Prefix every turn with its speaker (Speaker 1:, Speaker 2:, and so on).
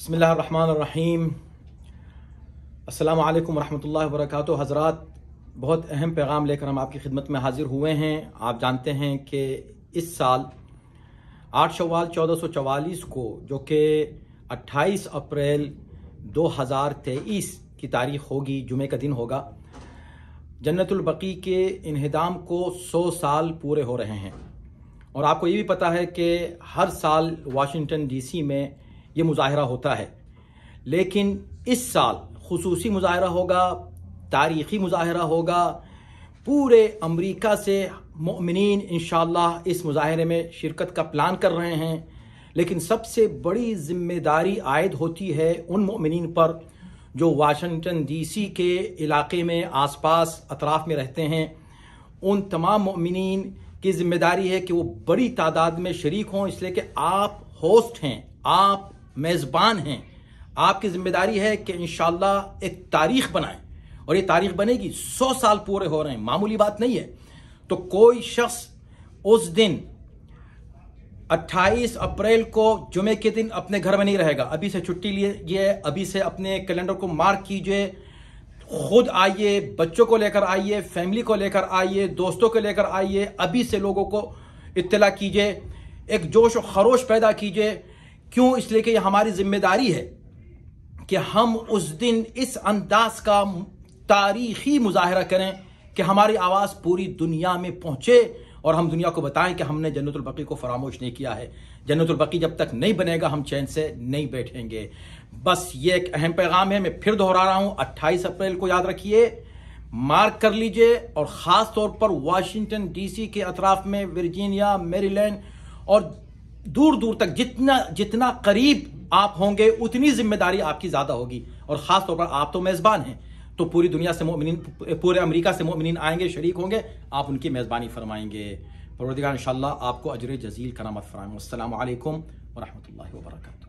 Speaker 1: बसमीम अल्लाम वरहमल वर्क हज़रा बहुत अहम पैगाम लेकर हम आपकी खिदमत में हाजिर हुए हैं आप जानते हैं कि इस साल आठ शवाल चौदह सौ चवालीस को जो कि अट्ठाईस अप्रैल दो हज़ार तेईस की तारीख होगी जुमे का दिन होगा जन्नतुलबकी के इहदाम को सौ साल पूरे हो रहे हैं और आपको ये भी पता है कि हर साल वाशिंगटन डी सी में ये मुजाहरा होता है लेकिन इस साल खसूस मुजाहरा होगा तारीख़ी मुजाहरा होगा पूरे अमरीका से ममिन इन इस मुजाहरे में शिरकत का प्लान कर रहे हैं लेकिन सबसे बड़ी जिम्मेदारी आयद होती है उन ममिन पर जो वाशिंगटन डीसी के इलाके में आसपास अतराफ़ में रहते हैं उन तमाम ममिन की जिम्मेदारी है कि वो बड़ी तादाद में शरीक हों इसलिए कि आप होस्ट हैं आप मेज़बान हैं आपकी ज़िम्मेदारी है कि इन एक तारीख बनाएं और ये तारीख बनेगी सौ साल पूरे हो रहे हैं मामूली बात नहीं है तो कोई शख्स उस दिन 28 अप्रैल को जुमे के दिन अपने घर में नहीं रहेगा अभी से छुट्टी लीजिए अभी से अपने कैलेंडर को मार्क कीजिए खुद आइए बच्चों को लेकर आइए फैमिली को लेकर आइए दोस्तों को लेकर आइए अभी से लोगों को इत्तला कीजिए एक जोश और खरोश पैदा कीजिए क्यों इसलिए कि हमारी जिम्मेदारी है कि हम उस दिन इस अंदाज का तारीखी मुजाहरा करें कि हमारी आवाज़ पूरी दुनिया में पहुंचे और हम दुनिया को बताएं कि हमने जन्नतबकी को फरामोश नहीं किया है जन्नतबकी जब तक नहीं बनेगा हम चैन से नहीं बैठेंगे बस ये एक अहम पैगाम है मैं फिर दोहरा रहा हूं 28 अप्रैल को याद रखिए मार्क कर लीजिए और ख़ास तौर पर वाशिंगटन डीसी के अतराफ में वर्जीनिया मेरीलैंड और दूर दूर तक जितना जितना करीब आप होंगे उतनी जिम्मेदारी आपकी ज्यादा होगी और खास तौर पर आप तो मेजबान हैं तो पूरी दुनिया से मोमिन पूरे अमेरिका से मोमिन आएंगे शरीक होंगे आप उनकी मेज़बानी फरमाएंगे परवरदिगार इन आपको अजर जजील का नाम फ़राम असल वरहमल वर्का